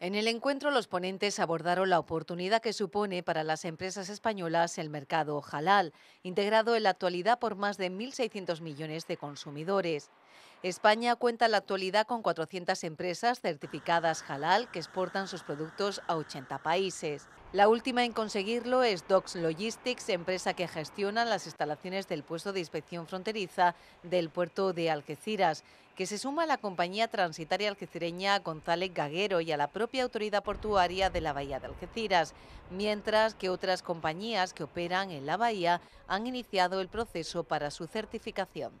En el encuentro los ponentes abordaron la oportunidad que supone para las empresas españolas el mercado halal, integrado en la actualidad por más de 1.600 millones de consumidores. España cuenta en la actualidad con 400 empresas certificadas halal que exportan sus productos a 80 países. La última en conseguirlo es Docs Logistics, empresa que gestiona las instalaciones del puesto de inspección fronteriza del puerto de Algeciras, que se suma a la compañía transitaria algecireña González Gaguero y a la propia autoridad portuaria de la bahía de Algeciras, mientras que otras compañías que operan en la bahía han iniciado el proceso para su certificación.